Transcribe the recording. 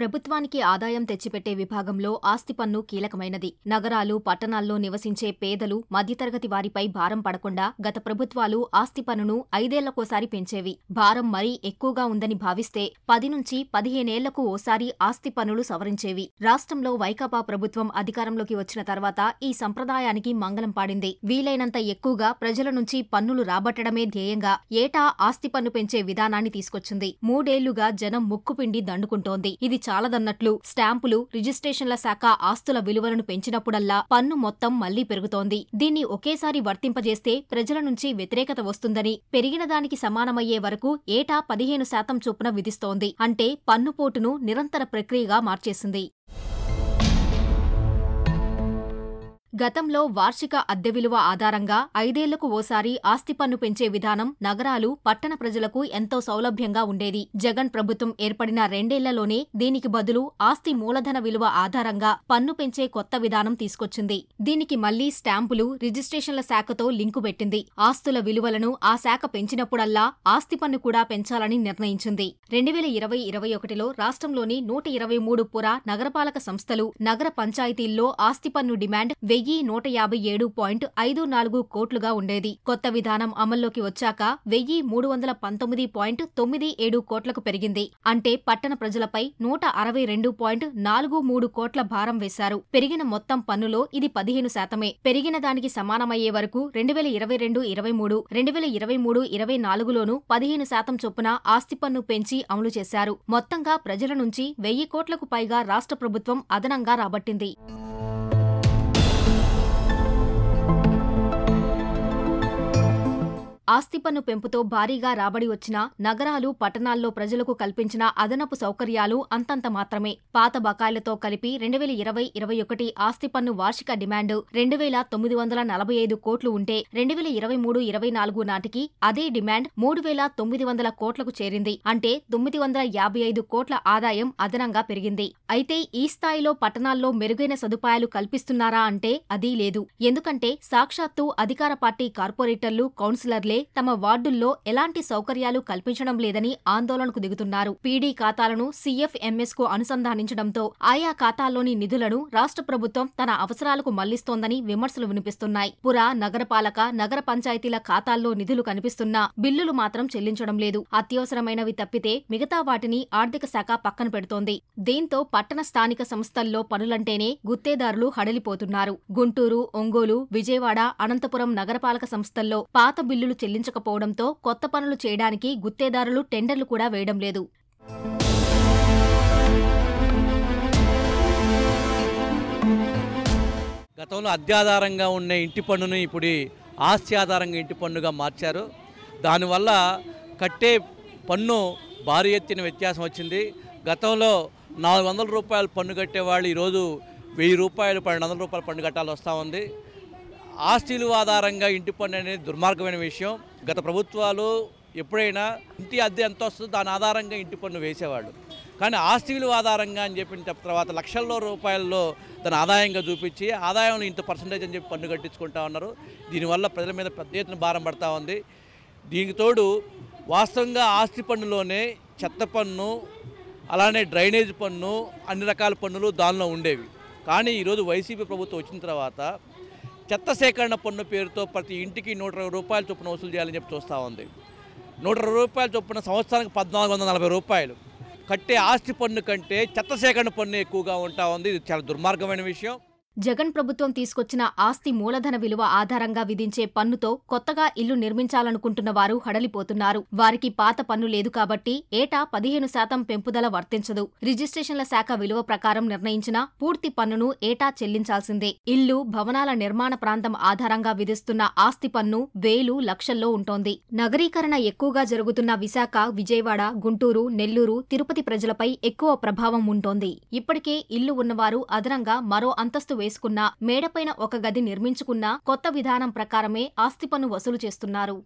ప్రభుత్వానికి ఆదాయం తెచ్చిపెట్టే విభాగంలో ఆస్తి పన్ను కీలకమైనది నగరాలు పట్టణాల్లో నివసించే పేదలు మధ్యతరగతి వారిపై భారం పడకుండా గత ప్రభుత్వాలు ఆస్తి పన్నును ఐదేళ్లకోసారి పెంచేవి భారం మరీ ఎక్కువగా ఉందని భావిస్తే పది నుంచి పదిహేనేళ్లకు ఓసారి ఆస్తి పన్నులు సవరించేవి రాష్ట్రంలో వైకాపా ప్రభుత్వం అధికారంలోకి వచ్చిన తర్వాత ఈ సంప్రదాయానికి మంగళం పాడింది వీలైనంత ఎక్కువగా ప్రజల నుంచి పన్నులు రాబట్టడమే ధ్యేయంగా ఏటా ఆస్తి పన్ను పెంచే విధానాన్ని తీసుకొచ్చింది మూడేళ్లుగా జనం ముక్కుపిండి దండుకుంటోంది ఇది చాలదన్నట్లు స్టాంపులు రిజిస్ట్రేషన్ల శాఖ ఆస్తుల విలువలను పెంచినప్పుడల్లా పన్ను మొత్తం మళ్లీ పెరుగుతోంది దీన్ని ఒకేసారి వర్తింపజేస్తే ప్రజల నుంచి వ్యతిరేకత వస్తుందని పెరిగిన దానికి సమానమయ్యే వరకు ఏటా పదిహేను శాతం చొప్పున విధిస్తోంది అంటే పన్నుపోటును నిరంతర ప్రక్రియగా మార్చేసింది గతంలో వార్షిక అద్దె విలువ ఆధారంగా ఐదేళ్లకు ఓసారి ఆస్తి పన్ను పెంచే విధానం నగరాలు పట్టణ ప్రజలకు ఎంతో సౌలభ్యంగా ఉండేది జగన్ ప్రభుత్వం ఏర్పడిన రెండేళ్లలోనే దీనికి బదులు ఆస్తి మూలధన విలువ ఆధారంగా పన్ను పెంచే కొత్త విధానం తీసుకొచ్చింది దీనికి మళ్లీ స్టాంపులు రిజిస్ట్రేషన్ల శాఖతో లింకు పెట్టింది ఆస్తుల విలువలను ఆ శాఖ పెంచినప్పుడల్లా ఆస్తి పన్ను కూడా పెంచాలని నిర్ణయించింది రెండు వేల ఇరవై ఇరవై ఒకటిలో రాష్ట్రంలోని నూట ఇరవై మూడు పుర నగరపాలక సంస్థలు నగర పంచాయతీల్లో ఆస్తి పన్ను డిమాండ్ వెయ్యి వెయ్యి నూట యాభై ఏడు పాయింట్ ఐదు నాలుగు కోట్లుగా ఉండేది కొత్త విధానం అమల్లోకి వచ్చాక వెయ్యి మూడు వందల పంతొమ్మిది పాయింట్ తొమ్మిది ఏడు కోట్లకు పెరిగింది అంటే పట్టణ ప్రజలపై నూట అరవై రెండు పాయింట్ నాలుగు మూడు కోట్ల భారం వేశారు పెరిగిన మొత్తం పన్నులో ఇది పదిహేను శాతమే పెరిగిన దానికి సమానమయ్యే వరకు రెండు వేల ఇరవై రెండు ఇరవై మూడు రెండు వేల ఇరవై మూడు ఇరవై నాలుగులోనూ పదిహేను శాతం చొప్పున ఆస్తి పన్ను పెంచి అమలు చేశారు మొత్తంగా ప్రజల నుంచి వెయ్యి కోట్లకు పైగా రాష్ట్ర ప్రభుత్వం అదనంగా రాబట్టింది ఆస్తిపన్ను పెంపుతో భారీగా రాబడి వచ్చిన నగరాలు పట్టణాల్లో ప్రజలకు కల్పించిన అదనపు సౌకర్యాలు అంతంత మాత్రమే పాత బకాయిలతో కలిపి రెండు వేల ఇరవై ఇరవై ఒకటి ఆస్తిపన్ను వార్షిక డిమాండ్ రెండు వేల తొమ్మిది వందల నలభై ఐదు కోట్లు ఉంటే రెండు వేల ఇరవై మూడు ఇరవై నాలుగు నాటికి అదే డిమాండ్ మూడు వేల తొమ్మిది వందల కోట్లకు చేరింది అంటే తొమ్మిది వందల యాభై ఐదు కోట్ల ఆదాయం అదనంగా పెరిగింది అయితే ఈ స్థాయిలో పట్టణాల్లో మెరుగైన సదుపాయాలు కల్పిస్తున్నారా అంటే అదీ లేదు ఎందుకంటే సాక్షాత్తు అధికార పార్టీ కార్పొరేటర్లు కౌన్సిలర్లే తమ వార్డుల్లో ఎలాంటి సౌకర్యాలు కల్పించడం లేదని ఆందోళనకు దిగుతున్నారు పీడీ ఖాతాలను సీఎఫ్ఎంఎస్ కు అనుసంధానించడంతో ఆయా ఖాతాల్లోని నిధులను రాష్ట్ర ప్రభుత్వం తన అవసరాలకు మళ్లిస్తోందని విమర్శలు వినిపిస్తున్నాయి పుర నగరపాలక నగర పంచాయతీల ఖాతాల్లో నిధులు కనిపిస్తున్నా బిల్లులు మాత్రం చెల్లించడం లేదు అత్యవసరమైనవి తప్పితే మిగతా వాటిని ఆర్థిక శాఖ పక్కన పెడుతోంది దీంతో పట్టణ స్థానిక సంస్థల్లో పనులంటేనే గుత్తేదారులు హడలిపోతున్నారు గుంటూరు ఒంగోలు విజయవాడ అనంతపురం నగరపాలక సంస్థల్లో పాత బిల్లులు చెల్లి చెల్లించకపోవడంతో కొత్త పనులు చేయడానికి గుత్తేదారులు టెండర్లు కూడా వేయడం లేదు గతంలో అత్యాధారంగా ఉన్న ఇంటి పన్నును ఇప్పుడు ఆస్తి ఆధారంగా ఇంటి పన్నుగా మార్చారు దానివల్ల కట్టే పన్ను భారీ ఎత్తిన వ్యత్యాసం వచ్చింది గతంలో నాలుగు వందల రూపాయల పన్ను కట్టేవాళ్ళు ఈరోజు వెయ్యి రూపాయలు పన్నెండు వందల రూపాయల పన్ను కట్టాలి వస్తూ ఉంది ఆస్తిలు ఆధారంగా ఇంటి పన్ను అనేది దుర్మార్గమైన విషయం గత ప్రభుత్వాలు ఎప్పుడైనా ఇంటి అద్దె ఎంత వస్తుందో దాని ఆధారంగా ఇంటి పన్ను వేసేవాళ్ళు కానీ ఆస్తిలు ఆధారంగా అని చెప్పిన తర్వాత లక్షల్లో రూపాయల్లో తన ఆదాయంగా చూపించి ఆదాయం ఇంత పర్సంటేజ్ అని చెప్పి పన్ను కట్టించుకుంటా ఉన్నారు దీనివల్ల ప్రజల మీద పెద్ద ఎత్తున భారం పడతా ఉంది దీనికి తోడు వాస్తవంగా ఆస్తి పన్నులోనే చెత్త పన్ను అలానే డ్రైనేజ్ పన్ను అన్ని రకాల పన్నులు దానిలో ఉండేవి కానీ ఈరోజు వైసీపీ ప్రభుత్వం వచ్చిన తర్వాత చెత్త సేకరణ పన్ను పేరుతో ప్రతి ఇంటికి నూట రూపాయల చొప్పున వసూలు చేయాలని చెప్పి చూస్తూ ఉంది నూట రూపాయల చొప్పున సంవత్సరానికి పద్నాలుగు వందల నలభై రూపాయలు కట్టే ఆస్తి పన్ను కంటే చెత్త సేకరణ పన్ను ఎక్కువగా ఉంటా ఉంది ఇది చాలా దుర్మార్గమైన విషయం జగన్ ప్రభుత్వం తీసుకొచ్చిన ఆస్తి మూలధన విలువ ఆధారంగా విధించే పన్నుతో కొత్తగా ఇల్లు నిర్మించాలనుకుంటున్న వారు హడలిపోతున్నారు వారికి పాత పన్ను లేదు కాబట్టి ఏటా పదిహేను శాతం పెంపుదల వర్తించదు రిజిస్ట్రేషన్ల శాఖ విలువ ప్రకారం నిర్ణయించిన పూర్తి పన్నును ఏటా చెల్లించాల్సిందే ఇల్లు భవనాల నిర్మాణ ప్రాంతం ఆధారంగా విధిస్తున్న ఆస్తి పన్ను వేలు లక్షల్లో ఉంటోంది నగరీకరణ ఎక్కువగా జరుగుతున్న విశాఖ విజయవాడ గుంటూరు నెల్లూరు తిరుపతి ప్రజలపై ఎక్కువ ప్రభావం ఉంటోంది ఇప్పటికే ఇల్లు ఉన్నవారు అదనంగా మరో అంతస్తు వేసుకున్నా మేడపైన ఒక గది నిర్మించుకున్నా కొత్త విధానం ప్రకారమే ఆస్తిపన్ను వసూలు చేస్తున్నారు